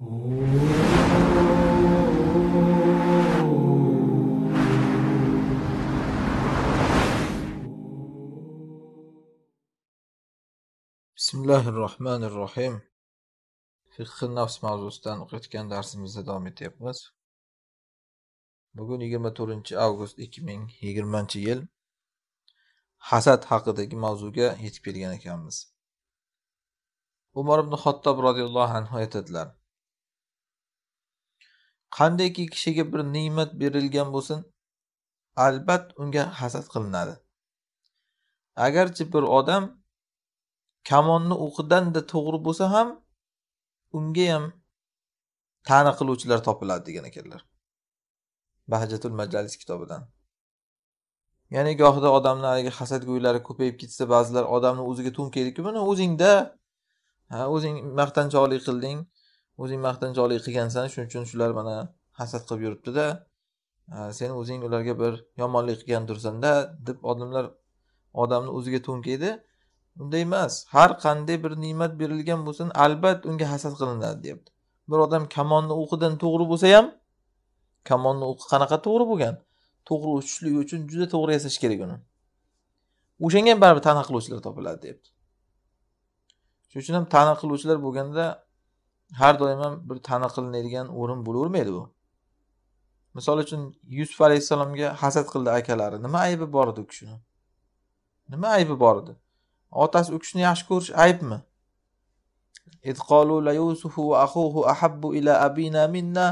bismillahi rohmanir rohim fiqhi nafs mavzusidan o'qiyotgan darsimizda davom etyapmiz bugun yigirma to'rtinchi avgust ikki ming yigirmanchi yil hasad haqidagi mavzuga yetib kelgan ekanmiz umar ibn xattob roziyallohu anhu aytadilar qandayki kishiga bir ne'mat berilgan bo'lsin albat unga hasad qilinadi agarchi bir odam kamonni o'qidanda to'g'ri bo'lsa ham unga ham ta'na qiluvchilar topiladi degan ekanlar bahjatul majalis kitobidan ya'ni gohida odamni haligi hasadgo'ylari ko'payib ketsa ba'zilar odamni o'ziga to'nkaydi mana o'zingda o'zing maqtanchoqlik qilding o'zing maqtanchoqlik qilgansan shuning uchun shular mana hasad qilib yuribdida sen o'zing ularga bir yomonlik qilgan tursanda deb odamlar odamni o'ziga to'nkaydi unday emas har qanday bir ne'mat berilgan bo'lsin albatta unga hasad qilinadi deyapti bir odam kamonni o'qidan to'g'ri bo'lsa ham kamonni o'qi qanaqa to'g'ri bo'lgan to'g'ri uchishlik uchun juda to'g'ri yasash kerak uni o'shanga ham baribir tana qiluvchilar topiladi deyapti shuning uchun ham tana qiluvchilar bo'lganda har doim ham bir tana qilinadigan o'rin bo'lavermaydi bu misol uchun yusuf alayhissalomga hasad qildi akalari nima aybi bor edi u kishini nima aybi bor edi otasi u kishini yaxshi ko'rish aybmi la yusufu va ila abina minna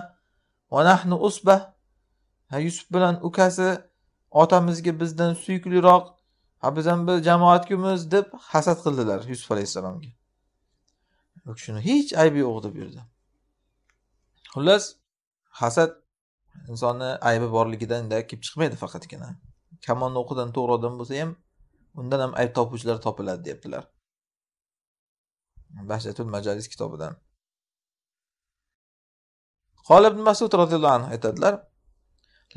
nahnu usba ha yusuf bilan ukasi otamizga bizdan suyukliroq ha biz ham bir jamoatgimiz deb hasad qildilar yusuf alayhissalomga u kishini hech aybi yo'q bu yerda xullas hasad insonni aybi borligidan kelib chiqmaydi faqatgina kamonni o'qidan to'g'ri odam bo'lsa ham undan ham ayb topuvchilar topiladi deyaptilar bashatul majalis kitobidan qolib masud roziyallohu anhu aytadilar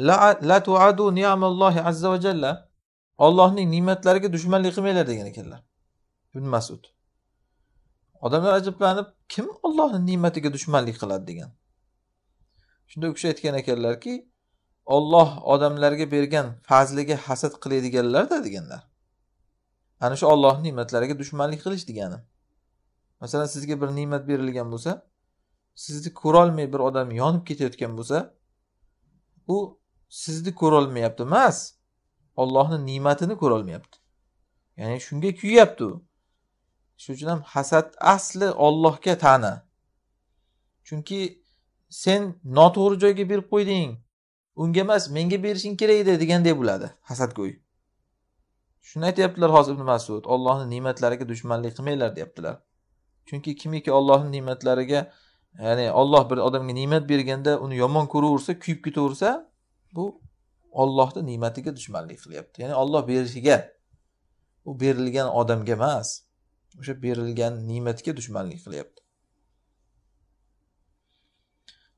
la azza va jalla Allohning ne'matlariga dushmanlik qilmanglar degan ekanlar ibn masud odamlar ajablanib kim ollohni ne'matiga dushmanlik qiladi degan shunda u kishi aytgan ekanlarki olloh odamlarga bergan fazliga hasad qiladiganlarda deganlar ana shu ollohni ne'matlariga dushmanlik qilish degani masalan sizga bir ne'mat berilgan bo'lsa sizni ko'rolmay bir odam yonib ketayotgan bo'lsa u sizni ko'rolmayapti emas ollohni ne'matini ko'rolmayapti ya'ni shunga kuyyapti u shuning uchun ham hasad asli ollohga tani chunki sen noto'g'ri joyga berib qo'yding unga emas menga berishing kerak edi deganday bo'ladi hasadgo'y shuni aytyaptilar hozir ibn masud ollohni ne'matlariga dushmanlik qilmanglar deyaptilar chunki kimiki ollohni ne'matlariga ya'ni olloh bir odamga ne'mat berganda uni yomon ko'raversa kuyib ketaversa bu ollohni ne'matiga dushmanlik qilyapti ya'ni olloh berishiga u berilgan odamga emas o'sha berilgan ne'matga dushmanlik qilyapti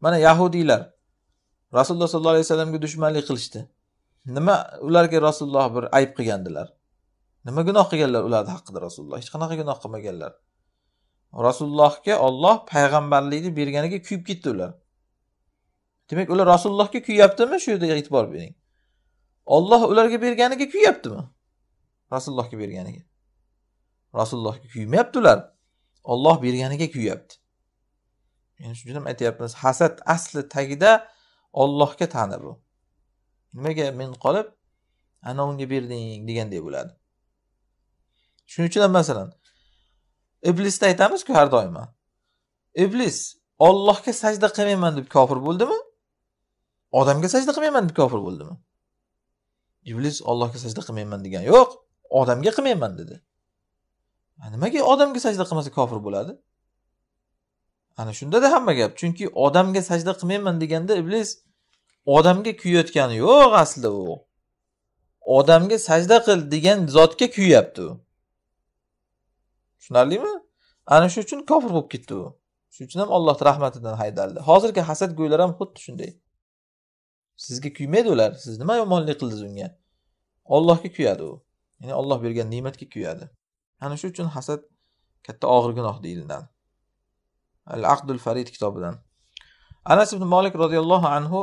mana yahudiylar rasululloh sollallohu alayhi vasallamga dushmanlik qilishdi nima ularga rasululloh bir ayb qilgandilar nima gunoh qilganlar ularni haqida rasululloh hech qanaqa gunoh qilmaganlar rasulullohga olloh payg'ambarlikni berganiga kuyib ketdi ular demak ular rasulullohga kuyyaptimi shu yerda e'tibor bering olloh ularga berganiga kuyyaptimi rasulullohga berganiga rasulullohga kuymayaptilar olloh berganiga kuyyapti endi shuning uchun ham aytyapmiz hasad asli tagida ollohga tani bu nimaga men qolib ana unga berding deganday bo'ladi shuning uchun ham masalan iblisni aytamizku har doim iblis ollohga sajda qilmayman deb kofir bo'ldimi odamga sajda qilmayman deb kofir bo'ldimi iblis ollohga sajda qilmayman degan yo'q odamga qilmayman dedi nimaga odamga sajda qilmasa kofir bo'ladi ana shundada hamma gap chunki odamga sajda qilmayman deganda iblis odamga kuyayotgani yo'q aslida u odamga sajda qil degan zotga kuyyapti u tushunarlimi ana shu uchun kofir bo'lib ketdi u shuning uchun ham alloh rahmatidan haydaldi hozirgi hasadgo'ylar ham xuddi shunday sizga kuymaydi ular siz nima yomonlik qildingiz unga ollohga kuyadi u ya'ni olloh bergan ne'matga kuyadi ana shu uchun hasad katta og'ir gunoh deyiladi al aqdul farid kitobidan anas ibn molik roziyallohu anhu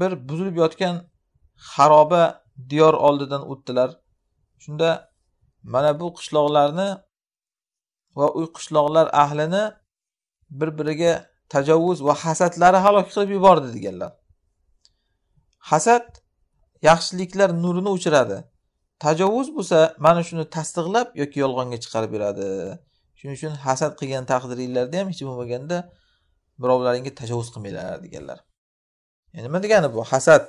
bir buzilib yotgan xaroba diyor oldidan o'tdilar shunda mana bu qishloqlarni va u qishloqlar ahlini bir biriga tajovuz va hasadlari halok qilib yubordi deganlar hasad yaxshiliklar nurini o'chiradi tajovuz bo'lsa mana shuni tasdiqlab yoki yolg'onga chiqarib beradi shuning uchun hasad qilgan taqdiringlarda ham hech bo'lmaganda birovlaringga tajovuz qilmanglar deganlar nima degani bu hasad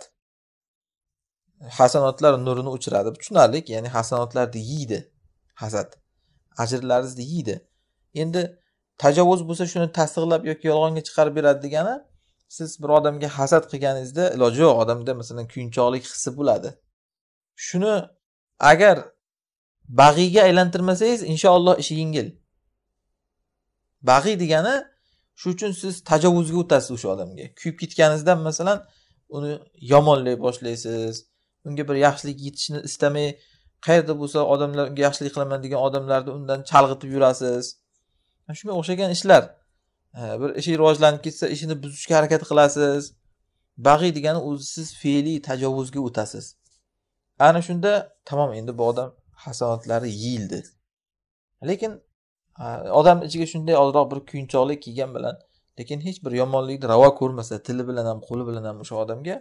hasanotlar nurini o'chiradi tushunarli ya'ni hasanotlarni yeydi hasad ajrlaringizni yeydi endi tajovuz bo'lsa shuni tasdiqlab yoki yolg'onga chiqarib beradi degani siz bir odamga hasad qilganingizda iloji yo'q odamda masalan kuyinchoqlik hissi bo'ladi shuni agar bag'iyga aylantirmasangiz inshaalloh ishi yengil bag'iy degani shu uchun siz tajovuzga o'tasiz o'sha odamga kuyib ketganingizdan masalan uni yomonlay boshlaysiz unga bir yaxshilik yetishini istamay qayerda bo'lsa odamlar unga yaxshilik qilaman degan odamlarni undan chalg'itib yurasiz shunga o'xshagan ishlar bir ishi rivojlanib ketsa ishini buzishga harakat qilasiz bag'iy degani o'zi siz fe'liy tajovuzga o'tasiz ana shunda tamom endi bu odam hasanotlari yeyildi lekin odam ichiga shunday ozroq bir kuyunchoqlik kelgan bilan lekin hech bir yomonlikni ravo ko'rmasa tili bilan ham qo'li bilan ham o'sha odamga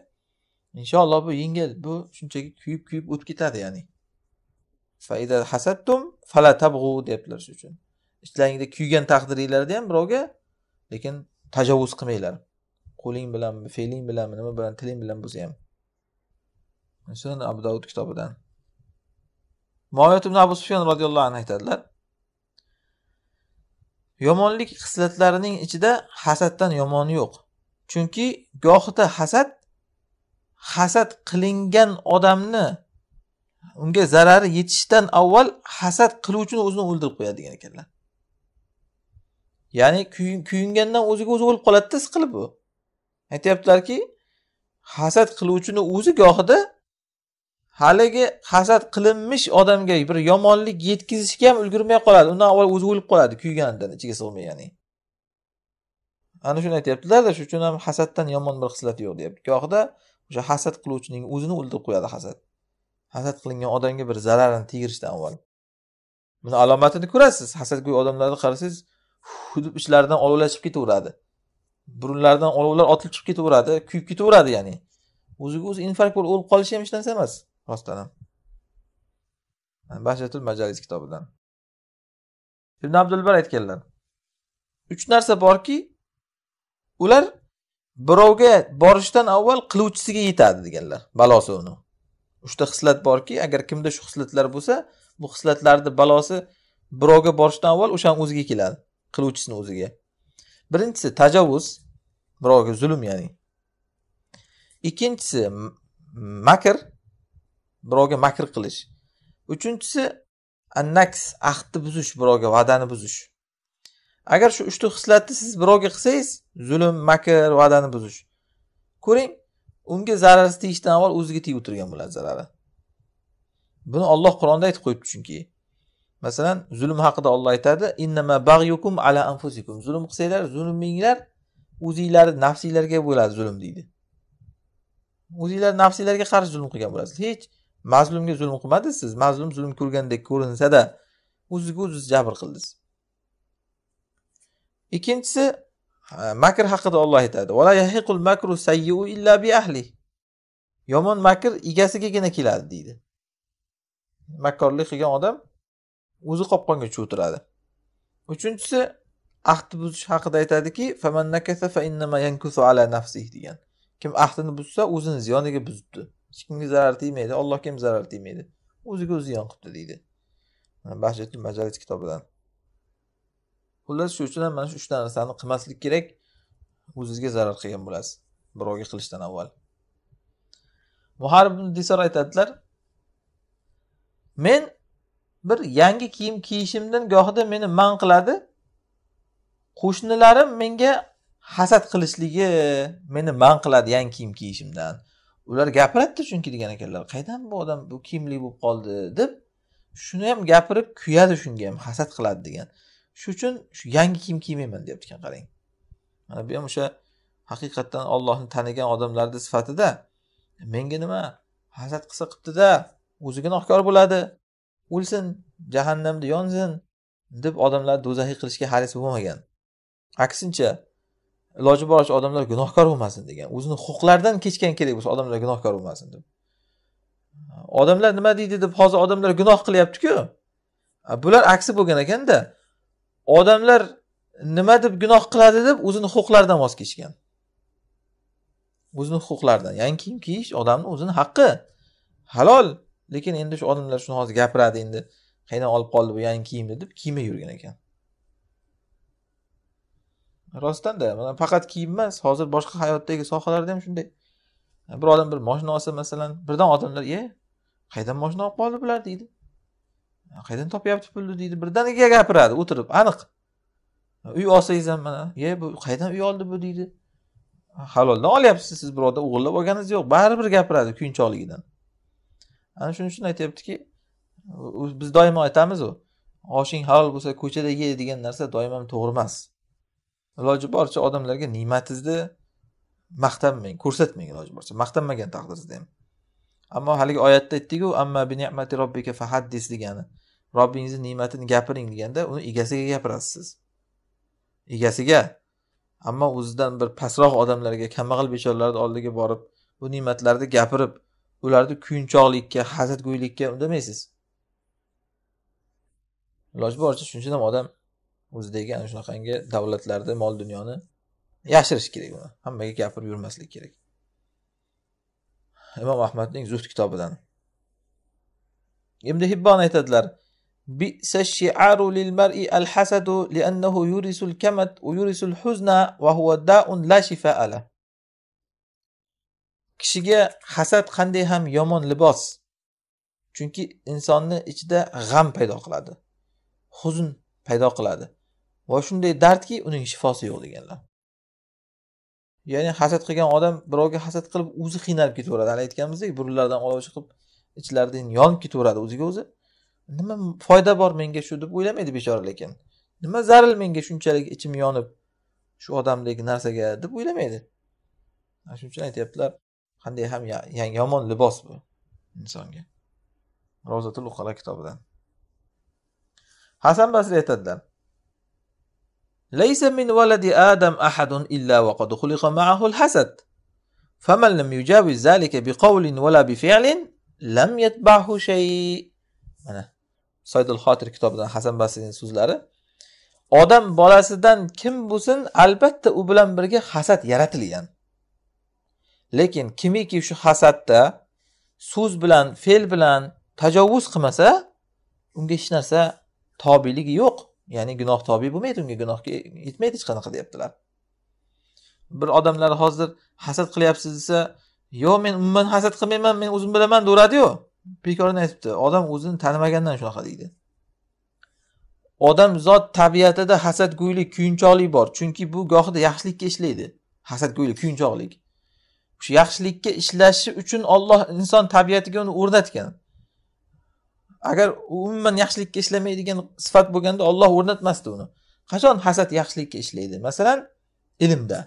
inshaalloh bu yengil bu shunchaki kuyib kuyib o'tib ketadi ya'ni faida hasadtum fala tabg'u deyaptilar shu uchun ichlaringda kuygan taqdiringlarda ham birovga lekin tajovuz qilmanglar qo'ling bilanmi fe'ling bilanmi nima bilan tiling bilan bo'lsa ham shuni abu davud kitobidan muoyat ibn abu sufyan roziyallohu anhu aytadilar yomonlik xislatlarining ichida hasaddan yomoni yo'q chunki gohida hasad hasad qilingan odamni unga zarari yetishdan avval hasad qiluvchini o'zini o'ldirib qo'yadi degan ekanlar ya'ni kuyingandan o'ziga o'zi o'lib qoladida siqilib u aytyaptilarki hasad qiluvchini o'zi gohida haligi hasad qilinmish odamga bir yomonlik yetkazishga ham ulgurmay qoladi undan avval o'zi o'lib qoladi kuyganidan ichiga sig'may ya'ni ana shuni aytyaptilarda shuning uchun ham hasaddan yomon bir xislat yo'q deyapti gohida o'sha hasad qiluvchining o'zini o'ldirib qo'yadi hasad hasad qilingan odamga bir zararini tegirishdan avval buni alomatini ko'rasiz hasadgo'y odamlarni qarasangiz deb ichlaridan olovlar chiqib ketaveradi burunlaridan olovlar otilib chiqib ketaveradi kuyib ketaveradi ya'ni o'ziga o'zi infarkt bo'lib o'lib qolishi ham hech narsa emas rostdanam bashatul majalis kitobidan ibn abdulbar aytganlar uch narsa borki ular birovga borishdan avval qiluvchisiga yetadi deganlar balosi uni uchta xislat borki agar kimda shu xislatlar bo'lsa bu xislatlarni balosi birovga borishdan avval o'shani o'ziga keladi qiluvchisini o'ziga birinchisi tajovuz birovga zulm ya'ni ikkinchisi makr birovga makr qilish uchinchisi annaks ahdni buzish birovga va'dani buzish agar shu uchta hislatni siz birovga qilsangiz zulm makr va'dani buzish ko'ring unga zarar tegishdan avval o'ziga tegib o'tirgan bo'ladi zarari buni olloh qur'onda aytib qo'yibdi chunki masalan zulm haqida olloh aytadi innama bag'yukum ala anfusikum zulm qilsanglar zulminglar o'zinglarni nafsinglarga bo'ladi zulm deydi o'zinglarni nafsinglarga qarshi zulm qilgan bo'lasiz hech mazlumga zulm qilmadingiz siz mazlum zulm ko'rgandek ko'rinsada o'zizga o'ziz jabr qildingiz ikkinchisi makr haqida olloh aytadi yomon makr egasigagina keladi deydi makkorlik qilgan odam o'zi qopqonga tushib o'tiradi uchinchisi ahd buzish haqida aytadiki degan kim ahdini buzsa o'zini ziyoniga buzibdi hech kimga zarar tegmaydi allohga ham zarar tegmaydi o'ziga o'zi ziyon qilibdi deydi bahjatul majalis kitobidan xullas shuning uchun ham mana shu uchta narsani qilmaslik kerak o'zizga zarar qilgan bo'lasiz birovga qilishdan avval muharibdisor aytadilar men bir yangi kiyim kiyishimdan gohida meni man qiladi qo'shnilarim menga hasad qilishligi meni man qiladi yangi kiyim kiyishimdan ular gapiradida chunki degan ekanlar qaydan bu odam bu kiyimli bo'lib qoldi deb shuni ham gapirib kuyadi shunga ham hasad qiladi degan shu uchun shu yangi kiyim kiymayman deyapti ekan qarang mana bu ham o'sha haqiqatdan ollohni tanigan odamlarni sifatida menga nima hasad qilsa qilibdida o'zi gunohkor bo'ladi o'lsin jahannamda yonsin deb odamlarni do'zaxiy qilishga haris bo'lmagan aksincha iloji boricha odamlar gunohkor bo'lmasin degan o'zini huquqlaridan kechgan kerak bo'lsa odamlar gunohkor bo'lmasin deb odamlar nima deydi deb hozir odamlar gunoh qilyaptiku bular aksi bo'lgan ekanda odamlar nima deb gunoh qiladi deb o'zini huquqlaridan voz kechgan o'zini huquqlaridan yangi kiyim kiyish odamni o'zini haqqi halol lekin endi shu odamlar shuni hozir gapiradi endi qaydan olib qoldi bu yangi kiyimni deb kiymay yurgan ekan rostdanda mana faqat kiyim emas hozir boshqa hayotdagi sohalarda ham shunday e, bir odam bir moshina olsa masalan birdan odamlar e qayerdan moshina olib qoldi bular deydi e, qayerdan topyapti pulni deydi birdaniga gapiradi o'tirib aniq e, uy olsangiz ham mana e bu qayerdan uy oldi bu deydi haloldan olyapsiz siz birovdan o'g'irlab olganingiz yo'q baribir gapiradi kuyinchoqligidan ana shuning uchun aytyaptiki biz doimo aytamizu oshing halol bo'lsa ko'chada ye degan narsa doim ham to'g'ri emas iloji boricha odamlarga ne'matingizni maqtanmang ko'rsatmang iloji boricha maqtanmagan taqdirda ham ammo haligi oyatda aytdiku amma bi ni'mati robbika fahaddis degani robbingizni ne'matini gapiring deganda uni egasiga gapirasiz siz egasiga ammo o'zidan bir pastroq odamlarga kambag'al bechoralarni oldiga borib bu ne'matlarni gapirib ularni kuyunchoqlikka hasadgo'ylikka undamaysiz iloji boricha shunchadan odam o'zidagi ana shunaqangi davlatlarda mol dunyoni yashirish kerak uni hammaga gapirib yurmaslik kerak imom ahmadning zuhd kitobidan ibn hibbon aytadilar بئس الشعار للمرء الحسد لأنه يورث الكمت ويورث الحزن وهو داء لا شفاء له kishiga hasad qanday ham yomon libos chunki insonni ichida g'am paydo qiladi huzn paydo qiladi va shunday dardki uning shifosi yo'q deganlar ya'ni hasad qilgan odam birovga hasad qilib o'zi qiynalib ketaveradi hali aytganimizdek burunlaridan olov chiqib ichlaridan yonib ketaveradi o'ziga o'zi nima foyda bor menga shu deb o'ylamaydi bechora lekin nima zaril menga shunchalik ichim yonib shu odamdagi narsaga deb o'ylamaydi shuning uchun aytyaptilar qanday ham yomon libos bu insonga rozatul uqala kitobidan hasan basri aytadilar Laysa min waladi Adam ليس من ولد آدم أحد إلا وقد خلق معه الحسد فمن لم يجاوز ذلك بقول bi fi'lin lam yatba'hu shay. mana soydul xotir kitobidan hasan basrining so'zlari odam bolasidan kim bo'lsin albatta u bilan birga hasad yaratilgan lekin kimiki shu hasadda so'z bilan fe'l bilan tajovuz qilmasa unga hech narsa tobiligi yo'q ya'ni gunoh tobi bo'lmaydi unga gunohga yetmaydi hech qanaqa deyaptilar bir odamlar hozir hasad qilyapsiz desa yo'q men umuman hasad qilmayman men o'zim bilaman deveradiyu bekorni aytibdi odam o'zini tanimagandan shunaqa deydi odamzod tabiatida hasadgo'ylik kuyunchoqlik bor chunki bu gohida yaxshilikka ishlaydi hasadgo'ylik kuyunchoqlik o'sha yaxshilikka ishlashi uchun olloh inson tabiatiga uni o'rnatgan agar umuman yaxshilikka ishlamaydigan sifat bo'lganda olloh o'rnatmasdi uni qachon hasad yaxshilikka ishlaydi masalan ilmda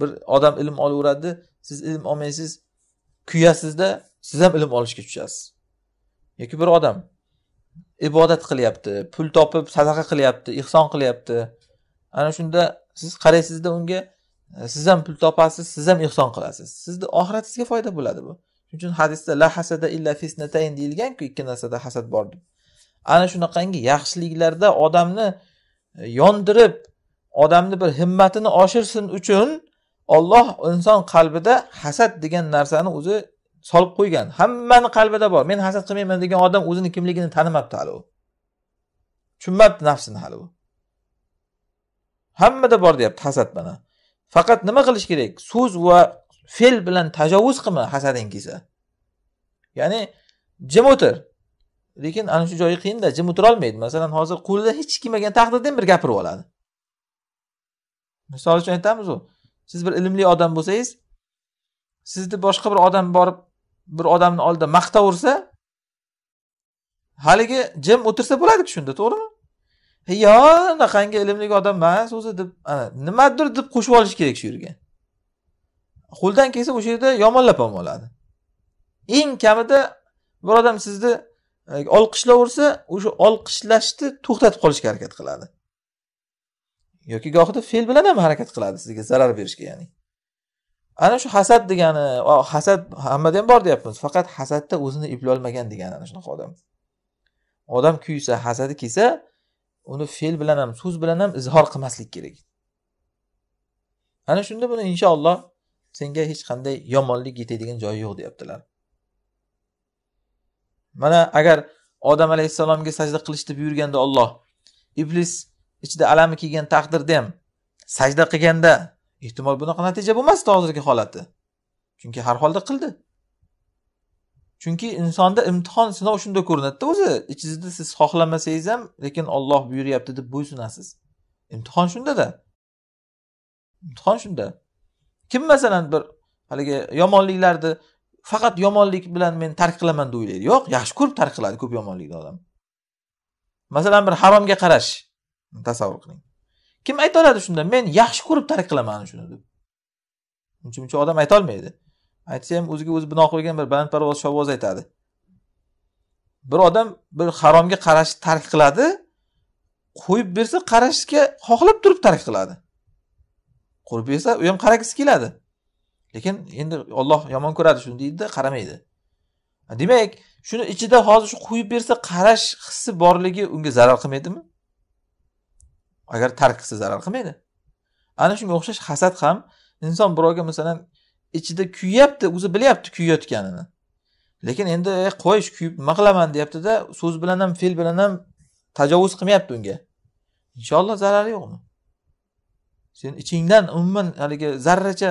bir odam ilm olaveradi siz ilm olmaysiz kuyasizda siz ham ilm olishga tushasiz yoki bir odam ibodat qilyapti pul topib sadaqa qilyapti ehson qilyapti ana shunda siz qaraysizda unga siz ham pul topasiz siz ham ehson qilasiz sizni oxiratingizga foyda bo'ladi bu shuning uchun hadisda la hasada illa fisnatayn deyilganku ikki narsada hasad bor deb ana shunaqangi yaxshiliklarda odamni e, yondirib odamni bir himmatini oshirsin uchun olloh inson qalbida hasad degan narsani o'zi solib qo'ygan hammani qalbida bor men hasad qilmayman degan odam o'zini kimligini tanimabdi hali u tushunmabdi nafsini hali u hammada bor deyapti hasad mana faqat nima qilish kerak so'z va fe'l bilan tajovuz qilma hasadingizga ya'ni jim o'tir lekin ana shu joyi qiyinda jim o'tirolmaydi masalan hozir qo'lida hech kelmagan taqdirda ham bir gapirib oladi misol uchun aytamizu siz bir ilmli odam bo'lsangiz sizni boshqa bir odam borib bir odamni oldida maqtaversa haligi jim o'tirsa bo'ladiku shunda to'g'rimi yo anaqangi ilmli odamman o'zi deb nimadir deb qo'shib olish kerak shu yerga qo'ldan kelsa o'sha yerda yomonlab ham oladi eng kamida bir odam sizni e, olqishlaversa o'sha olqishlashni to'xtatib qolishga harakat qiladi yoki gohida fe'l bilan ham harakat qiladi sizga zarar berishga ya'ni ana shu hasad degani hasad hammada ham bor deyapmiz faqat hasadda o'zini eplolmagan degani ana shunaqa odam odam kuysa hasadi kelsa uni fe'l bilan ham so'z bilan ham izhor qilmaslik kerak ana shunda buni inshaalloh senga hech qanday yomonlik yetadigan joyi yo'q deyaptilar mana agar odam alayhissalomga sajda qilishni buyurganda olloh iblis ichida alami kelgan taqdirda ham sajda qilganda ehtimol bunaqa natija bo'lmasdi hozirgi holati chunki har holda qildi chunki insonda imtihon sinov shunda ko'rinadida o'zi ichingizda siz xohlamasangiz ham lekin olloh buyuryapti deb bo'ysunasiz imtihon shundada imtihon shunda kim masalan bir haligi yomonliklarni faqat yomonlik bilan men tark qilaman deb o'ylaydi yo'q yaxshi ko'rib tark qiladi ko'p yomonlikni odam masalan bir haromga qarash tasavvur qiling kim ayta oladi shunda men yaxshi ko'rib tark qilaman shuni deb uncha muncha odam aytolmaydi aytsa ham o'ziga o'zi bino qilgan bir balandparvoz shovvoz aytadi bir odam bir haromga qarashni tark qiladi qo'yib bersa qarashga xohlab turib tark qiladi qurib yesa u ham qaragisi keladi lekin endi olloh yomon ko'radi shuni deydida qaramaydi demak shuni ichida hozir shu quyib bersa qarash hissi borligi unga zarar qilmaydimi agar tark qilsa zarar qilmaydi ana shunga o'xshash hasad ham inson birovga masalan ichida kuyyapti o'zi bilyapti kuyayotganini lekin endi qo'y shu kuyib nima qilaman deyaptida so'z bilan ham fe'l bilan ham tajovuz qilmayapti unga inshaalloh zarari yo'qmi sen ichingdan umuman haligi zarracha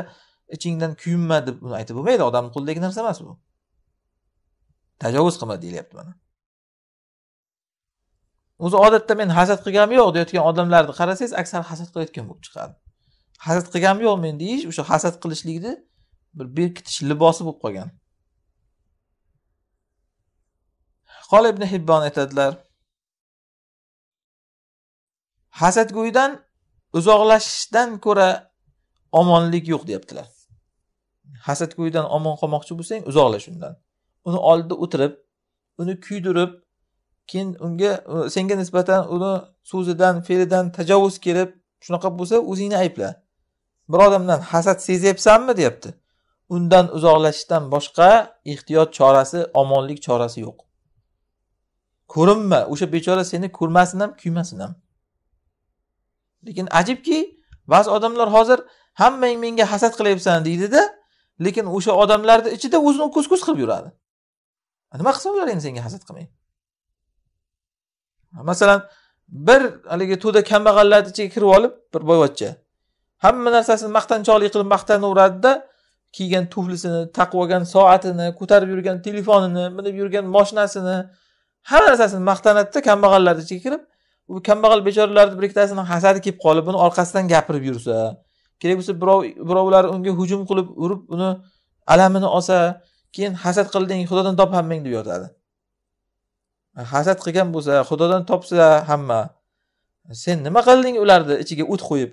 ichingdan kuyinma deb buni aytib bo'lmaydi odamni qo'lidagi narsa emas bu tajovuz qilma deyilyapti mana o'zi odatda men hasad qilganim yo'q deyotgan odamlarni qarasangiz aksar hasad qilayotgan bo'lib chiqadi hasad qilganim yo'q men deyish o'sha hasad qilishlikni bir berkitish libosi bo'lib qolgan qol ibn hibbon aytadilar hasadgo'ydan uzoqlashishdan ko'ra omonlik yo'q deyaptilar hasadgo'ydan omon qolmoqchi bo'lsang uzoqlash undan uni oldida o'tirib uni kuydirib keyin unga senga nisbatan uni so'zidan fe'lidan tajovuz kelib shunaqa bo'lsa o'zingni aybla bir odamdan hasad sezyapsanmi deyapti undan uzoqlashishdan boshqa ehtiyot chorasi omonlik chorasi yo'q ko'rinma o'sha bechora seni ko'rmasin ham kuymasin ham lekin ajibki ba'zi odamlar hozir hammang menga hasad qilyapsan deydida lekin o'sha odamlarni ichida o'zini ko'z ko'z qilib yuradi nima qilsa ular endi senga hasad qilmay masalan bir haligi to'da kambag'allarni ichiga kirib olib bir boyvachcha hamma narsasini maqtanchoqlik qilib maqtanaveradida kiygan tuflisini taqib olgan soatini ko'tarib yurgan telefonini minib yurgan moshinasini hamma narsasini maqtanadida kambag'allarni ichiga kirib u kambag'al bechoralarni bir ikkitasini hasadi kelib qolib buni orqasidan gapirib yursa kerak bo'lsa birov birovlar unga hujum qilib urib uni alamini olsa keyin hasad qilding xudodan top hammang deb yotadi hasad qilgan bo'lsa xudodan topsa hamma sen nima qilding ularni ichiga o't qo'yib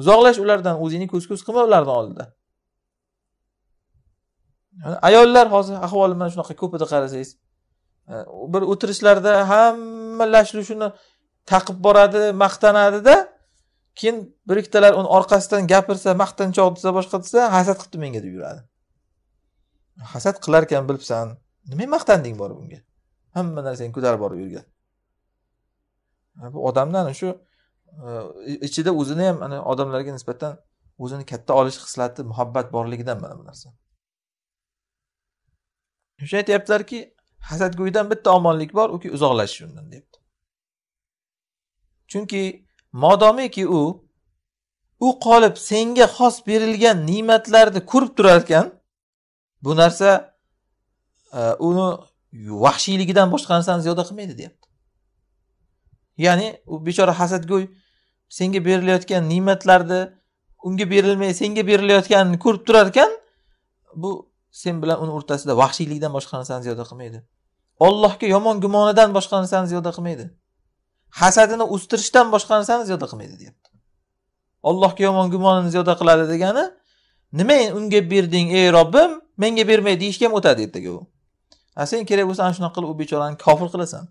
uzoqlash ulardan o'zingni ko'z ko'z qilma ularni oldida ayollar hozir ahvoli mana shunaqa ko'pida qarasangiz bir o'tirishlarda ham hammalashli shuni taqib boradi maqtanadida keyin bir ikkitalar uni orqasidan gapirsa maqtanchoq desa boshqa desa hasad qilibdi menga deb yuradi hasad qilarkan bilibsan nima maqtanding borib unga hamma narsangni ko'tarib borib yurgan bu odamni ana shu e, ichida o'zini ham ana odamlarga nisbatan o'zini katta olish xislati muhabbat borligidan mana bu narsa o'sha aytyaptilarki hasadgo'ydan bitta omonlik bor uki uzoqlashish undan debdi chunki modomiki u u qolib senga xos berilgan ne'matlarni ko'rib turar ekan bu narsa e, uni vahshiyligidan boshqa narsani ziyoda qilmaydi deyapti ya'ni u bechora hasadgo'y senga berilayotgan ne'matlarni unga berilmay senga berilayotganini ko'rib turar ekan bu sen bilan uni o'rtasida vahshiylikdan boshqa narsani ziyoda qilmaydi ollohga yomon gumonidan boshqa narsani ziyoda qilmaydi hasadini o'stirishdan boshqa narsani ziyoda qilmaydi deyapti ollohga yomon gumonini ziyoda qiladi degani nima unga berding ey robbim menga bermay deyishga ham o'tadi ertaga u a sen kerak bo'lsa ana shunaqa qilib u bechorani kofir qilasan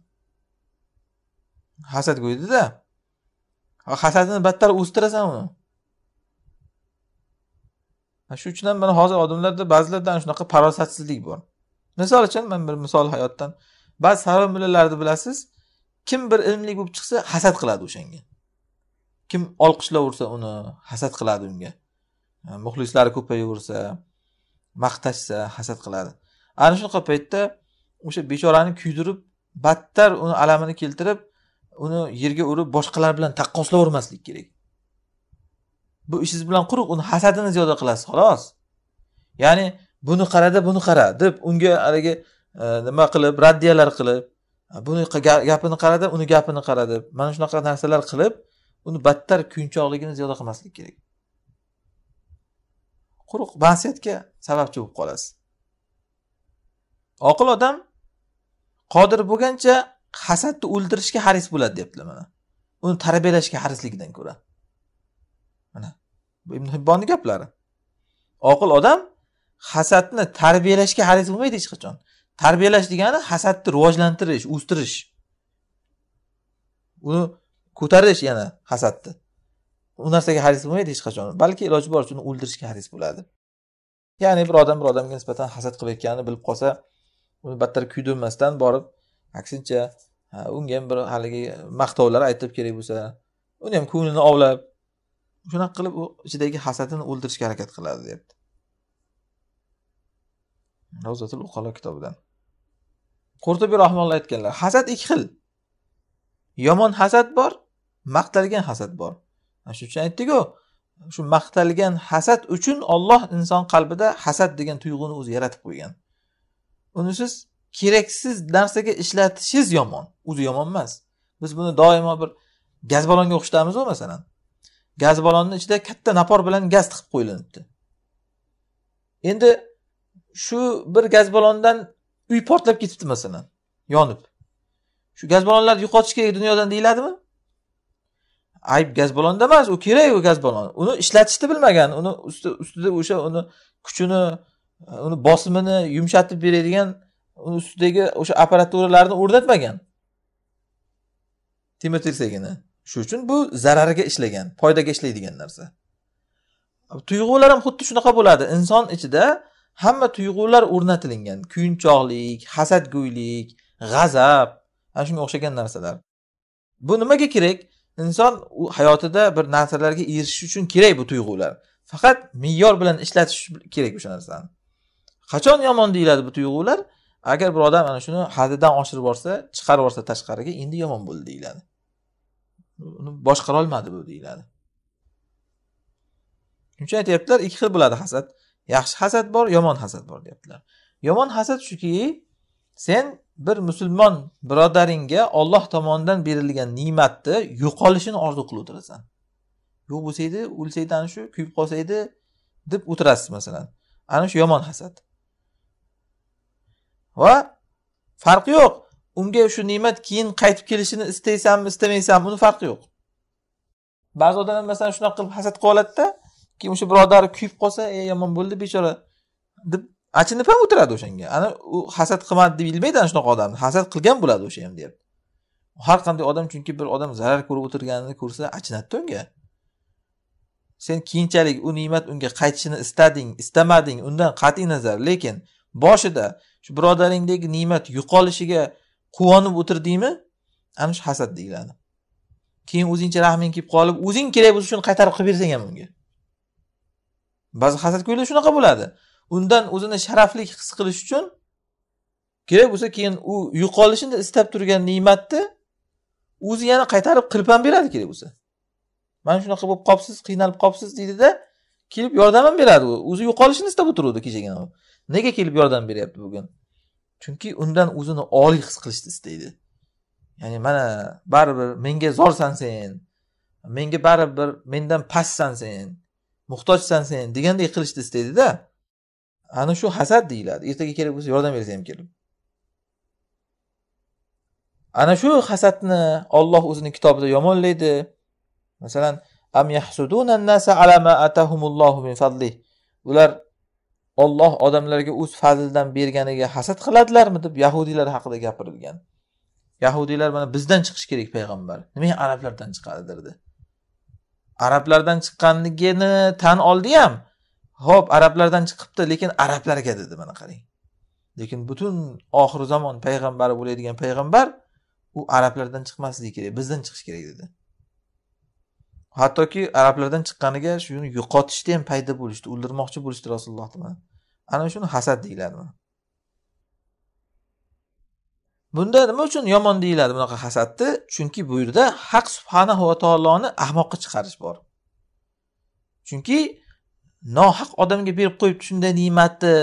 hasadgo'ydida hasadini battar o'stirasan uni shuning uchun ham mana hozir odamlarda ba'zilarda shunaqa farosatsizlik bor misol uchun man bir misol hayotdan ba'zi sarvi mullalarni bilasiz kim bir ilmli bo'lib chiqsa hasad qiladi o'shanga kim olqishlaversa uni hasad qiladi unga muxlislari ko'payaversa maqtashsa hasad qiladi ana shunaqa paytda o'sha bechorani kuydirib battar uni alamini keltirib uni yerga urib boshqalar bilan taqqoslavermaslik kerak bu ishingiz bilan quruq uni hasadini ziyoda qilasiz xolos ya'ni buni qarada buni qara deb unga haligi e, nima qilib raddiyalar qilib buni gapini qarada uni gapini qara deb mana shunaqa narsalar qilib uni battar kuyunchoqligini ziyoda qilmaslik kerak quruq masiyatga sababchi bo'lib qolasiz oqil odam qodir bo'lgancha hasadni o'ldirishga haris bo'ladi deyaptilar mana uni tarbiyalashga harisligidan ko'ra ibn hibbonni gaplari oqil odam hasadni tarbiyalashga harakat qilmaydi hech qachon tarbiyalash degani hasadni rivojlantirish o'stirish uni ko'tarish yana hasadni u narsaga haris bo'lmaydi hech qachon balki iloji boricha uni o'ldirishga haris bo'ladi ya'ni bir odam bir odamga nisbatan hasad qilayotganini bilib qolsa uni battar kuydirmasdan borib aksincha unga ham bir haligi maqtovlar aytib kerak bo'lsa uni ham ko'nglini ovlab shunaqa qilib u ichidagi hasadini o'ldirishga harakat qiladi deyapti ravzatul uqalo kitobidan qurtubiy rahmonlar aytganlar hasad ikki xil yomon hasad bor maqtalgan hasad bor mana shuning uchun aytdiku shu maqtalgan hasad uchun olloh inson qalbida hasad degan tuyg'uni o'zi yaratib qo'ygan uni siz keraksiz narsaga ishlatishingiz yomon o'zi yomon emas biz buni doimo bir gaz ballonga o'xshatamizu masalan gaz balonni ichida katta napor bilan gaz tiqib qo'yilinibdi endi shu bir gaz balondan uy portlab ketibdi masalan yonib shu gaz balonlarni yo'qotish kerak dunyodan deyiladimi ayb gaz balonda emas u kerak u gaz balon uni ishlatishni bilmagan uni usti ustida o'sha uni kuchini uni bosimini yumshatib beradigan uni ustidagi o'sha apparaturalarni o'rnatmagan temir tersagini shuning uchun bu zarariga ishlagan foydaga ishlaydigan narsa tuyg'ular ham xuddi shunaqa bo'ladi inson ichida hamma tuyg'ular o'rnatilingan kuyinchoqlik hasadgo'ylik g'azab ana shunga o'xshagan narsalar bu nimaga kerak inson hayotida bir narsalarga erishish uchun kerak bu tuyg'ular faqat me'yor bilan ishlatish kerak o'sha narsani qachon yomon deyiladi bu tuyg'ular agar bir odam ana shuni haddidan oshirib yuborsa chiqarib yuborsa tashqariga endi yomon bo'ldi deyiladi uni boshqara olmadi bu deyiladi shuning uchun aytyaptilar ikki xil bo'ladi hasad yaxshi hasad bor yomon hasad bor deyaptilar yomon hasad shuki sen bir musulmon birodaringga olloh tomonidan berilgan ne'matni yo'qolishini orzu qilib o'tirasan yo'q bo'lsa edi o'lsa edi ana shu kuyib qolsa edi deb o'tirasiz masalan ana shu yomon hasad va farqi yo'q unga shu ne'mat keyin qaytib kelishini istaysanmi istamaysanmi uni farqi yo'q ba'zi odamlar masalan shunaqa qilib hasad qilib oladida keyin o'sha birodari kuyib qolsa e yomon bo'ldi bechora deb achinib ham o'tiradi o'shanga ana u hasad qilmadi deb bilmaydi ana shunaqa odamni hasad qilgan bo'ladi o'sha ham deyapti har qanday odam chunki bir odam zarar ko'rib o'tirganini ko'rsa achinadida unga sen keyinchalik u ne'mat unga qaytishini istading istamading undan qat'iy nazar lekin boshida shu birodaringdagi ne'mat yo'qolishiga quvonib o'tirdingmi ana shu hasad deyiladi keyin o'zingcha rahming kelib qolib o'zing kerak bo'lsa shuni qaytarib qilib bersang ham unga ba'zi ko'ylar shunaqa bo'ladi undan o'zini sharafli his qilish uchun kerak bo'lsa keyin u yo'qolishini istab turgan ne'matni o'zi yana qaytarib qilib ham beradi kerak bo'lsa mana shunaqa bo'lib qolibsiz qiynalib qolibsiz deydida kelib yordam ham beradi u o'zi yo'qolishini istab o'tiruvdi kechagina nega kelib yordam beryapti bugun chunki undan o'zini oliy his qilishni istaydi ya'ni mana baribir menga zorsan sen menga baribir mendan pastsan sen muhtojsan sen degandek qilishni istaydida ana shu hasad deyiladi ertaga kerak bo'lsa yordam bersa ham kelib ana shu hasadni olloh o'zini kitobida yomonlaydi masalan am yahsuduna ala ma atahumullohu min fadlih ular olloh odamlarga o'z fazlidan berganiga hasad qiladilarmi deb yahudiylar haqida gapirilgan yahudiylar mana bizdan chiqishi kerak payg'ambar nimaga arablardan chiqadi derdi arablardan chiqqanligini tan oldi ham ho'p arablardan chiqibdi lekin arablarga dedi mana qarang lekin butun oxir zamon payg'ambari bo'ladigan payg'ambar u arablardan chiqmasligi kerak bizdan chiqishi kerak dedi hattoki arablardan chiqqaniga shuni yo'qotishda ham payda bo'lishdi o'ldirmoqchi bo'lishdi rasulullohni ana shuni hasad deyiladi bunda nima uchun yomon deyiladi bunaqa hasadni chunki bu yerda haq subhanahu va taoloni ahmoqqa chiqarish bor chunki nohaq odamga berib qo'yibdi shunday ne'matni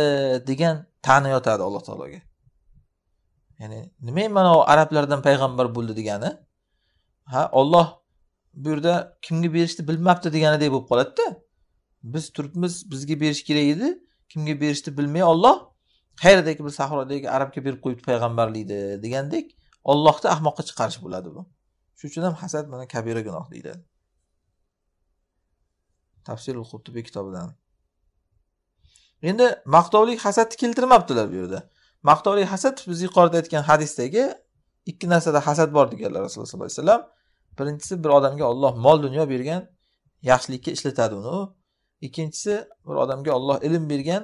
degan tani yotadi alloh taologa ya'ni nima mana arablardan payg'ambar bo'ldi degani ha olloh bu yerda kimga berishni bilmabdi deganidek bo'lib qoladida biz turibmiz bizga berish kerak edi kimga berishni bilmay olloh qayerdagi bir sahrodagi arabga berib qo'yibdi payg'ambarlikni degandek ollohni ahmoqqa chiqarish bo'ladi bu shuning uchun ham hasad mana kabira gunoh deyiladi tafsirul qutbiy kitobidan endi maqtovlik hasadni keltirmabdilar bu yerda maqtovlik hasad biz yuqorida aytgan hadisdagi ikki narsada hasad bor deganlar rasululloh sollallohu alayhi vasallam birinchisi bir odamga olloh mol dunyo bergan yaxshilikka ishlatadi uni ikkinchisi bir odamga olloh ilm bergan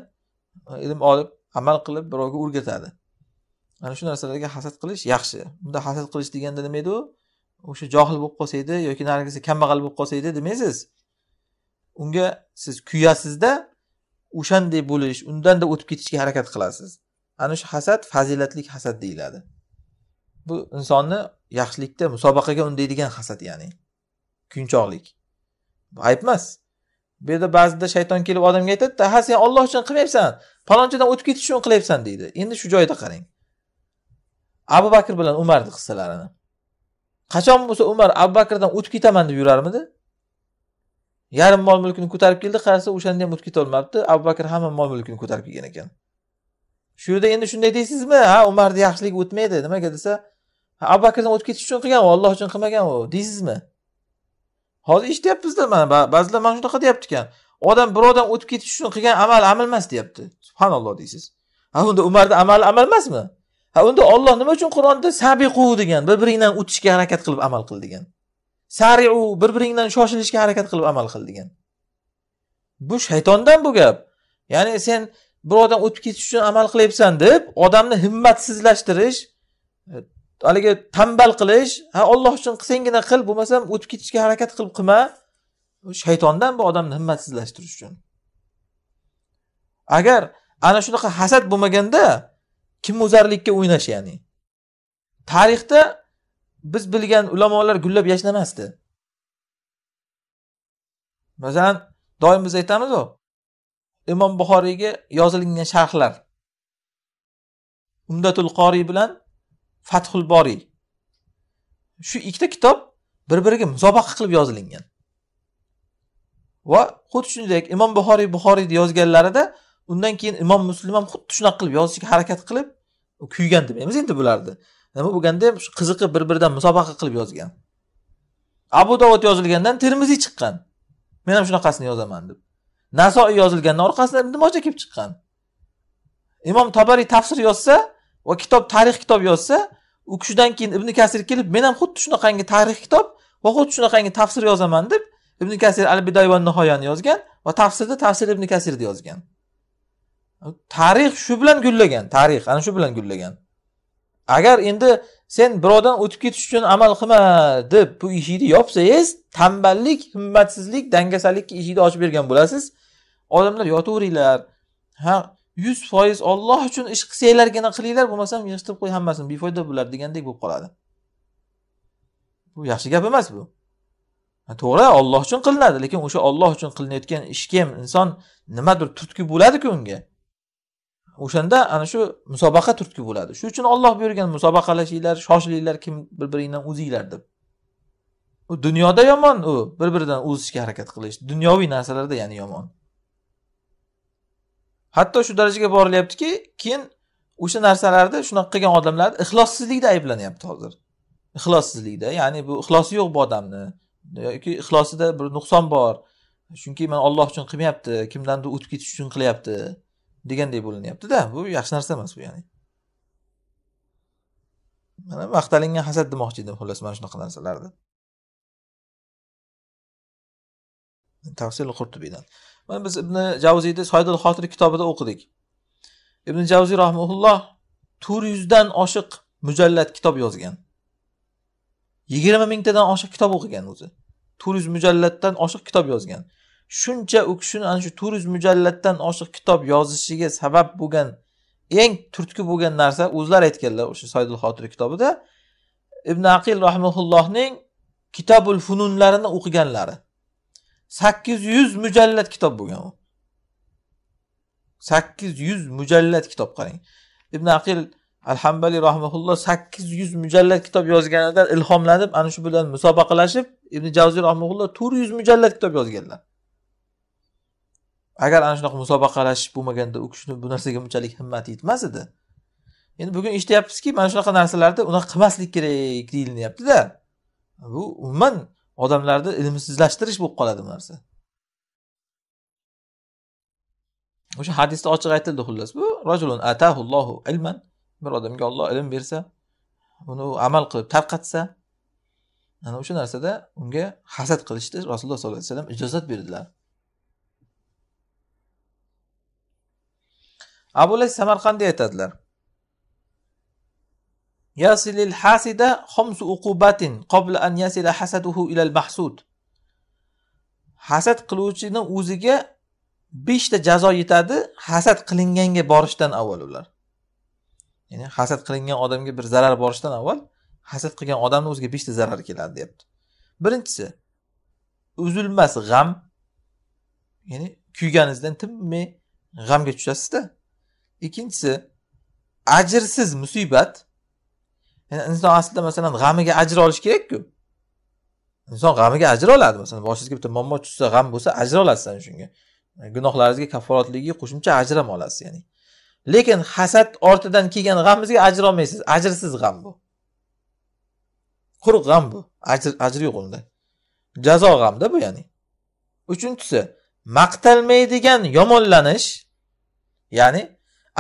ilm olib amal qilib birovga o'rgatadi ana shu narsalarga hasad qilish yaxshi bunda hasad qilish deganda nima edi u o'sha johil bo'lib qolsa edi yoki narigisi kambag'al bo'lib qolsa edi demaysiz unga siz kuyasizda o'shanday bo'lish undanda o'tib ketishga harakat qilasiz ana shu hasad fazilatli hasad deyiladi bu insonni yaxshilikda musobaqaga undaydigan hasad ya'ni kuyunchoqlik ayb emas bu yerda ba'zida shayton kelib odamga aytadida ha sen olloh uchun qilmayapsan palonchidan o'tib ketish uchun qilyapsan deydi endi shu joyda qarang abu bakr bilan umarni qissalarini qachon bo'lsa umar abu bakrdan o'tib ketaman deb yurarmidi yarim mol mulkini ko'tarib keldi qarasa o'shanda ham o'tib ketolmabdi abu bakr hamma mol mulkini ko'tarib kelgan ekan shu yerda endi shunday deysizmi ha umarni yaxshiligi o'tmaydi nimaga desa abu bakrdan o'tib ketish uchun qilgan u olloh uchun qilmagan u deysizmi hozir eshityapmiz bizda mana ba'zilar mana shunaqa deyapti ekan odam birovdan o'tib ketish uchun qilgan amal amal emas deyapti subhanalloh deysiz ha unda umarni amali amal emasmi ha unda olloh nima uchun qur'onda sabiqu degan bir biringdan o'tishga harakat qilib amal qil degan sariu bir biringdan shoshilishga harakat qilib amal qil degan bu shaytondan bu gap ya'ni sen birovdan o'tib ketish uchun amal qilyapsan deb odamni himmatsizlashtirish haligi tanbal qilish ha olloh uchun qilsanggina qil bo'lmasam o'tib ketishga harakat qilib qilma shaytondan bu odamni himmatsizlashtirish uchun agar ana shunaqa hasad bo'lmaganda kim o'zarlikka o'ynash ya'ni tarixda biz bilgan ulamolar gullab yashnamasdi masalan doim biz aytamizu imom buxoriyga yozilgan sharhlar umdatul qoriy bilan fathul boriy shu ikkita kitob bir biriga musobaqa qilib yozilingan va xuddi shuningdek imom buxoriy buxoriy deb yozganlarida undan keyin imom muslim ham xuddi shunaqa qilib yozishga harakat qilib kuygan demaymiz endi bularni nima bo'lganda ham qiziqib bir biridan musobaqa qilib yozgan abu dovud yozilgandan termiziy chiqqan men ham shunaqasini yozaman deb nasoiy yozilgandan orqasidan nimoja kelib chiqqan imom tabariy tafsir yozsa va kitob tarix kitob yozsa u kishidan keyin ibn kasir kelib men ham xuddi shunaqangi tarix kitob va xuddi shunaqangi tafsir yozaman deb ibn kasir al bidoy va nihoyani yozgan va tafsirda tafsir ibn kasirni yozgan tarix shu bilan gullagan tarix ana shu bilan gullagan agar endi sen birovdan o'tib ketish uchun amal qilma deb bu eshikni yopsangiz tanballik himmatsizlik dangasalikka eshikni ochib bergan bo'lasiz odamlar yotaveringlar ha yuz foiz olloh uchun ish qilsanglargina qilinglar bo'lmasam yig'ishtirib qo'y hammasini befoyda bular degandek bo'lib qoladi bu yaxshi gap emas bu to'g'ri olloh uchun qilinadi lekin o'sha olloh uchun qilinayotgan ishga ham inson nimadir turtki bo'ladiku unga o'shanda ana shu musobaqa turtki bo'ladi shuning uchun olloh buyurgan musobaqalashinglar shoshilinglar kim bir biringdan o'zinglar deb u dunyoda yomon u bir biridan o'zishga harakat qilish dunyoviy narsalarda ya'ni yomon hatto shu darajaga borilyaptiki keyin o'sha narsalarni shunaqa qilgan odamlarni ixlossizlikda ayblanyapti hozir ixlossizlikda ya'ni bu ixlosi yo'q bu odamni yoki ixlosida bir nuqson bor chunki mana olloh uchun qilmayapti kimdandir o'tib ketish uchun qilyapti deganday bo'linyaptida bu yaxshi narsa emas bu ya'ni mana maqtalingan hasad demoqchi edim xullas mana shunaqa narsalarni tavsil qurtubiydan mana biz ibn javziyni soydul xotir kitobida o'qidik ibn javziy rahmulloh to'rt yuzdan oshiq mujallad kitob yozgan yigirma mingtadan oshiq kitob o'qigan o'zi to'rt yuz mujalladdan oshiq kitob yozgan shuncha u kishini ana shu to'rt yuz mujalladdan oshiq kitob yozishiga sabab bo'lgan eng turtki bo'lgan narsa o'zlari aytganlar o'sha soydul xotir kitobida ibn aqil rahmullohning kitobul fununlarini o'qiganlari sakkiz yuz mujallat kitob bo'lgan u sakkiz yuz mujallat kitob qarang ibn aqil al hambali rahmaulloh sakkiz yuz mujallat kitob yozganidan ilhomlanib ana shu bilan musobaqalashib ibn javziy rahmaulloh to'rt yuz mujallat kitob yozganlar agar ana shunaqa musobaqalashib bo'lmaganda u kishini bu narsaga bunchalik himmati yetmas edi endi bugun eshityapmizki mana shunaqa narsalarda unaqa qilmaslik kerak deyilyaptida bu umuman odamlarni ilmsizlashtirish bo'lib qoladi bu narsa o'sha hadisda ochiq aytildi xullas bu rajulun atahullohu ilman bir odamga olloh ilm bersa uni amal qilib tarqatsa ana o'sha narsada unga hasad qilishni rasululloh sollallohu alayhi vasallam ijozat berdilar abu lay samarqandda aytadilar يصل الحاسد خمس عقوبات قبل an يصل حسده ilal المحسود حسد قلوچنين o'ziga بيشتا جزا يتادي حسد qilinganga borishdan avval ular يعني حسد qilingan odamga bir zarar borishdan avval حسد qilgan odamni o'ziga بيشتا zarar كيلاد deyapti birinchisi uzilmas g'am ya'ni kuyganingizdan tinmay g'amga tushasizda ikkinchisi ajrsiz musibat inson aslida masalan g'amiga ajr olish kerakku inson g'amiga ajra oladi masalan boshingizga bitta muammo tushsa g'am bo'lsa ajra olasiz shunga gunohlaringizga kaforatligiga qo'shimcha ajr ham olasiz ya'ni lekin hasad ortidan kelgan g'amingizga ajra olmaysiz ajrsiz g'am bu quruq g'am bu ajr ajri yo'q unda jazo g'amda bu ya'ni uchinchisi maqtalmaydigan yomonlanish ya'ni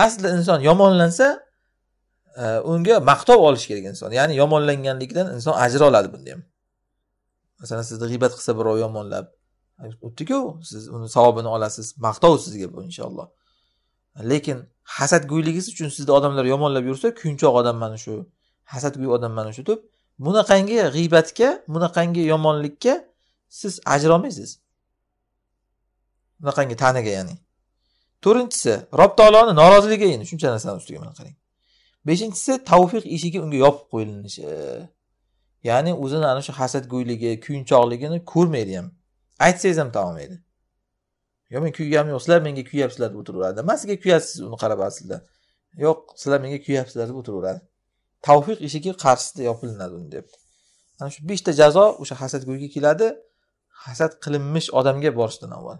aslida inson yomonlansa unga maqtov olish kerak inson ya'ni yomonlanganlikdan inson ajra oladi bunda ham masalan sizni g'iybat qilsa birov yomonlab o'tdiku siz uni savobini olasiz maqtov sizga bu inshaalloh lekin hasadgo'yligingiz uchun sizni odamlar yomonlab yursa kuyunchoq odam mana shu hasadgo'y odam mana shu deb bunaqangi g'iybatga bunaqangi yomonlikka siz ajrolmaysiz bunaqangi taniga ya'ni to'rtinchisi rob taoloni noroziligiga endi shuncha narsani ustiga mana qarang beshinchisi tavfiq eshigi unga yopib qo'yilishi ya'ni o'zini ana shu hasadgo'yligi kuyinchoqligini ko'rmaydi ham aytsangiz ham topmaydi yo men kuyganim yo'q sizlar menga kuyyapsizlar deb o'tiraveradi nima sizga kuyasiz uni qarab aslida yo'q sizlar menga kuyyapsizlar deb o'tiraveradi tavfiq eshigi qarshisida yopilinadi uni deb ana shu beshta jazo o'sha hasadgo'yga keladi hasad qilinmish odamga borishdan avval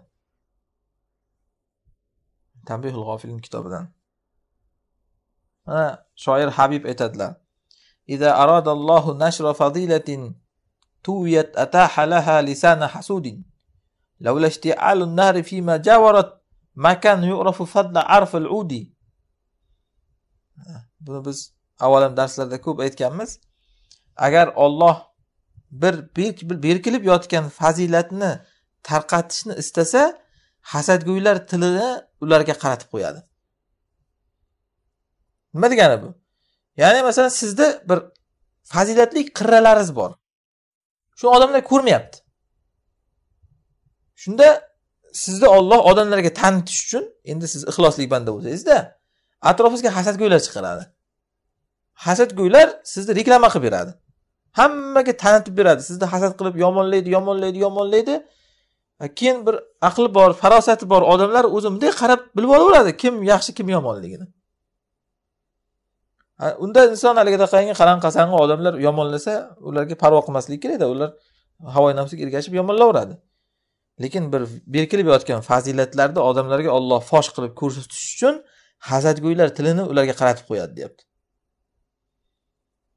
tanbehul g'ofilin kitobidan mana shoir habib aytadilar إذا أراد الله نشر فضيلة تويت أتاح لها لسان حسود لولا اشتعال النار فيما جاورت ما كان يعرف فضل عرف العودي buni biz avvalam darslarda ko'p aytganmiz agar Alloh bir berkilib yotgan fazilatni tarqatishni istasa hasadgo'ylar tilini ularga qaratib qo'yadi nima degani bu ya'ni masalan sizda bir fazilatli qirralaringiz bor shu odamlar ko'rmayapti shunda sizni olloh odamlarga tanitish uchun endi siz ixlosli banda bo'lsangizda atrofingizga hasadgo'ylar chiqaradi hasadgo'ylar sizni reklama qilib beradi hammaga tanitib beradi sizni hasad qilib yomonlaydi yomonlaydi yomonlaydi keyin bir aqli bor farosati bor odamlar o'zi bunday qarab bilib olaveradi kim yaxshi kim yomonligini unda inson haligidaqangi qalang qasangi odamlar yomonlasa ularga parvo qilmaslik kerakda ular havo nafsiga ergashib yomonlaveradi lekin bir berkilib yotgan fazilatlarni odamlarga olloh fosh qilib ko'rsatish uchun hasadgo'ylar tilini ularga qaratib qo'yadi deyapti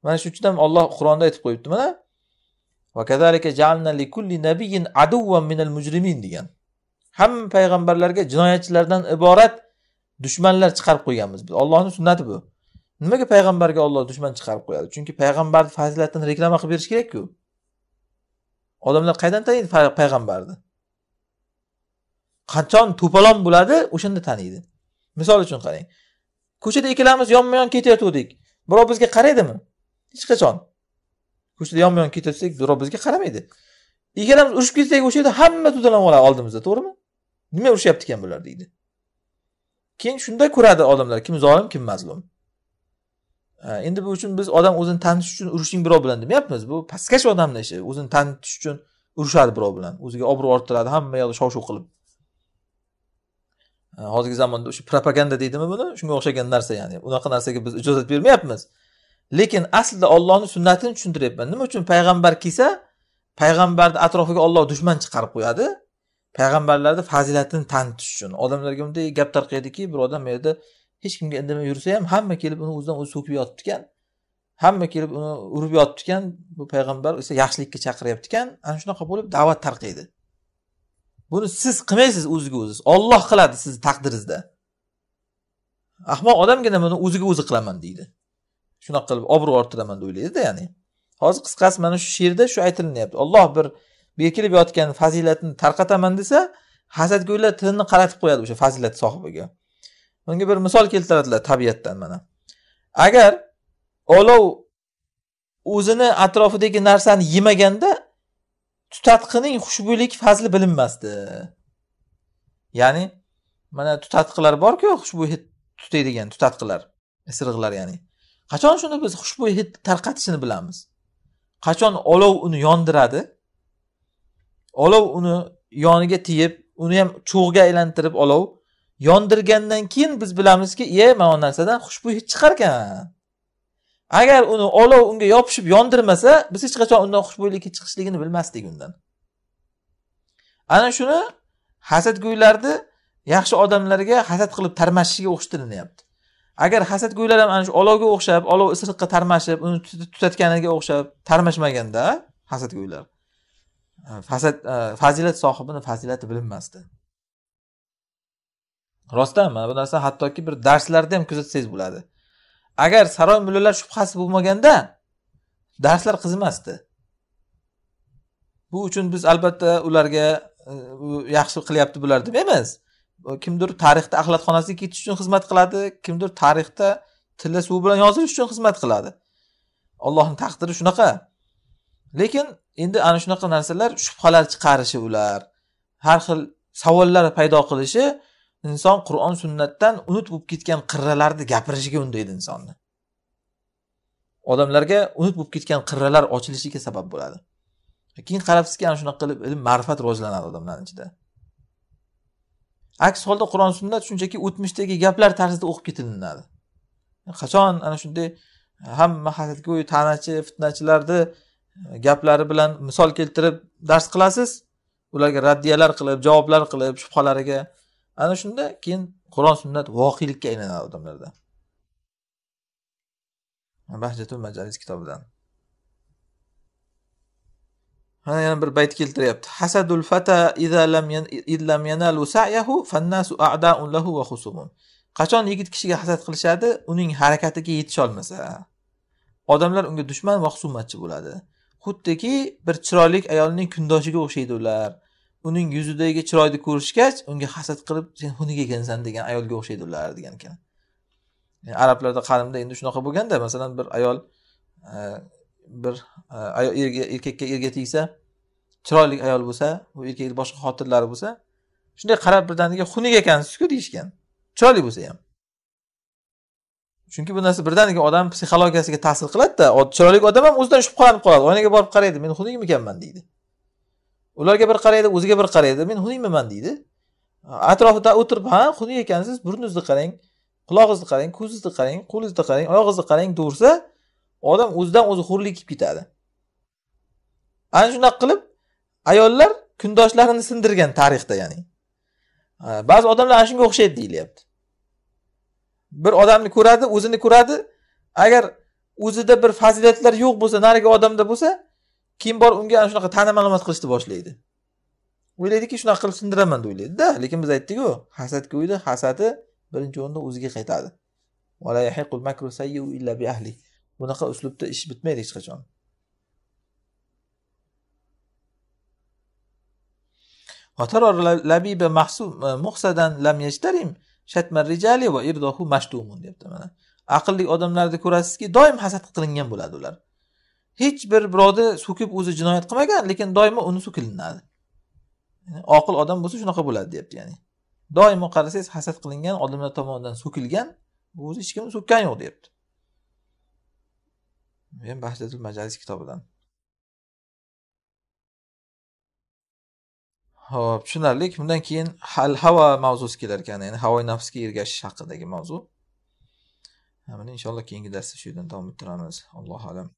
mana shuning uchun ham olloh qur'onda aytib qo'yibdi mana degan hamma payg'ambarlarga jinoyatchilardan iborat dushmanlar chiqarib qo'yganmiz biz ollohni sunnati bu nimaga payg'ambarga olloh dushman chiqarib qo'yadi chunki payg'ambarni fazilatini reklama qilib berish kerakku odamlar qayerdan taniydi payg'ambarni qachon to'polon bo'ladi o'shanda taniydi misol uchun qarang ko'chada ikkalamiz yonma yon ketayotgandik birov bizga qaraydimi hech qachon ko'chada yonma yon ketayotsak birov bizga qaramaydi ikkalamiz urushib ketsak o'sha yerda hamma to'dalanib oladi oldimizda to'g'rimi nima urushyapti ekan bular deydi keyin shunda ko'radi odamlar kim zolim kim mazlum endi bu uchun biz odam o'zini tanitish uchun urushing birov bilan demayapmiz bu pastkash odamni ishi o'zini tanitish uchun urushadi birov bilan o'ziga obro' orttiradi hamma yoqda shov shuv qilib hozirgi zamonda o'sha propaganda deydimi buni shunga o'xshagan narsa ya'ni unaqa narsaga biz ijozat bermayapmiz lekin aslida ollohni sunnatini tushuntiryapman nima uchun payg'ambar kelsa payg'ambarni atrofiga olloh dushman chiqarib qo'yadi payg'ambarlarni fazilatini tanitish uchun odamlarga bunday gap tarqaydiki bir odam bu yerda hech kimga indamay yursa ham hamma kelib uni o'zidan o'zi so'kib yotibdikan hamma kelib uni urib yotibdikan bu payg'ambar esa yaxshilikka chaqiryaptikan ana shunaqa bo'lib da'vat tarqaydi buni siz qilmaysiz o'ziga o'ziz olloh qiladi sizni taqdiringizda ahmoq odamgina buni o'ziga o'zi qilaman deydi shunaqa qilib obro' orttiraman deb o'ylaydida ya'ni hozir qisqasi mana shu she'rda shu aytilinyapti olloh bir berkilib yotgan fazilatni tarqataman desa hasadgo'ylar tilini qaratib qo'yadi o'sha fazilat sohibiga bunga bir misol keltiradilar tabiatdan mana agar olov o'zini atrofidagi narsani yemaganda tutatqining xushbo'ylik fazli bilinmasdi ya'ni mana tutatqilar borku xushbo'y hid tutaydigan tutatqilar isirg'ilar ya'ni qachon shuni biz xushbo'y hid tarqatishini bilamiz qachon olov uni yondiradi olov uni yoniga tiyib uni ham cho'g'ga aylantirib olov yondirgandan keyin biz bilamizki ye mana bu narsadan xushbo'y hid chiqarkan agar uni olov unga yopishib yondirmasa biz hech qachon undan xushbo'ylik hid chiqishligini bilmasdik undan ana shuni hasadgo'ylarni yaxshi odamlarga hasad qilib tarmashishiga o'xshatilinyapti agar hasadgo'ylar ham ana shu olovga o'xshab olov isiriqqa tarmashib uni tutatganiga o'xshab tarmashmaganda hasadgo'ylar e, fazilat sohibini fazilati bilinmasdi rostdan mana bu narsa hattoki bir darslarda ham kuzatsangiz bo'ladi agar saroy mullalar shubhasi bo'lmaganda darslar qizimasdi bu uchun biz albatta ularga e, yaxshi qilyapti bular deb emas kimdir tarixda axlatxonasiga ketish uchun xizmat qiladi kimdir tarixda tilla suvi bilan yozilish uchun xizmat qiladi allohni taqdiri shunaqa lekin endi ana shunaqa narsalar shubhalar chiqarishi ular har xil savollar paydo qilishi inson qur'on sunnatdan unut bo'lib ketgan qirralarni gapirishiga undaydi insonni odamlarga unut bo'lib ketgan qirralar ochilishiga sabab bo'ladi keyin qarabsizki ana shunaqa qilib ilm ma'rifat rivojlanadi odamlarni ichida aks holda qur'on sunnat shunchaki o'tmishdagi gaplar tarzida o'qib ketilinadi qachon ana shunday e, hamma hasadgo'y ta'nachi fitnachilarni e, gaplari bilan misol keltirib dars qilasiz ularga raddiyalar qilib javoblar qilib shubhalariga ana shunda keyin qur'on sunnat voqelikka aylanadi odamlarda bahjatul majalis kitobidan mana yana bir bayt keltiryapti hasadul fata lam yanalu sa'yahu fannasu a'daun lahu va husumun qachon yigit kishiga hasad qilishadi uning harakatiga yetisholmasa odamlar unga dushman va husumatchi bo'ladi xuddiki bir chiroyli ayolning kundoshiga o'xshaydi ular uning yuzidagi chiroyni ko'rishgach unga hasad qilib sen xunuk ekansan degan ayolga o'xshaydi ular degan ekan yani arablarda qadimda endi shunaqa bo'lganda masalan bir ayol e, bir e, ayol erkakka erga tegsa chiroyli ayol bo'lsa u erkakni boshqa xotinlari bo'lsa shunday qarab birdaniga xunuk ekansizku deyishgan chiroyli bo'lsa ham chunki bu narsa birdaniga odam psixologiyasiga ta'sir qiladida chiroyli odam ham o'zidan shubhalanib qoladi oynaga borib qaraydi men xunukmikanman deydi ularga bir qaraydi o'ziga bir qaraydi men xunukmiman deydi atrofida o'tirib ha xunuk ekansiz burningizni qarang qulog'ingizni qarang ko'zingizni qarang qo'lingizni qarang oyog'ingizni qarang deyaversa odam o'zidan o'zi xo'rlik kelib ketadi ana shunaqa qilib ayollar kundoshlarini sindirgan tarixda ya'ni ba'zi odamlar ana shunga o'xshaydi deyilyapti bir odamni ko'radi o'zini ko'radi agar o'zida bir fazilatlar yo'q bo'lsa narigi odamda bo'lsa keyin borib unga ana shunaqa tana ma'lumot qilishni boshlaydi o'ylaydiki shunaqa qilib sindiraman deb o'ylaydida lekin biz aytdikku hasadga ko'ydi hasadi birinchi o'rinda o'ziga qaytadi bunaqa uslubda ish bitmaydi hech qachon e, lam yashtarim shatman rijali va mana aqlli odamlarni ko'rasizki doim hasad qilingan bo'ladi ular hech bir birovni so'kib o'zi jinoyat qilmagan lekin doimo uni so'kilinadi oqil odam bo'lsa shunaqa bo'ladi deyapti ya'ni doimo qarasangiz hasad qilingan odamlar tomonidan so'kilgan o'zi hech kimni so'kkani yo'q deyapti men bahdatul majalis kitobidan ho'p tushunarli bundan keyin hal havo mavzusi kelar ekan ya'ni havo nafsga ergashish haqidagi mavzu buni inshaalloh keyingi darsda shu yerdan davom ettiramiz allohu alam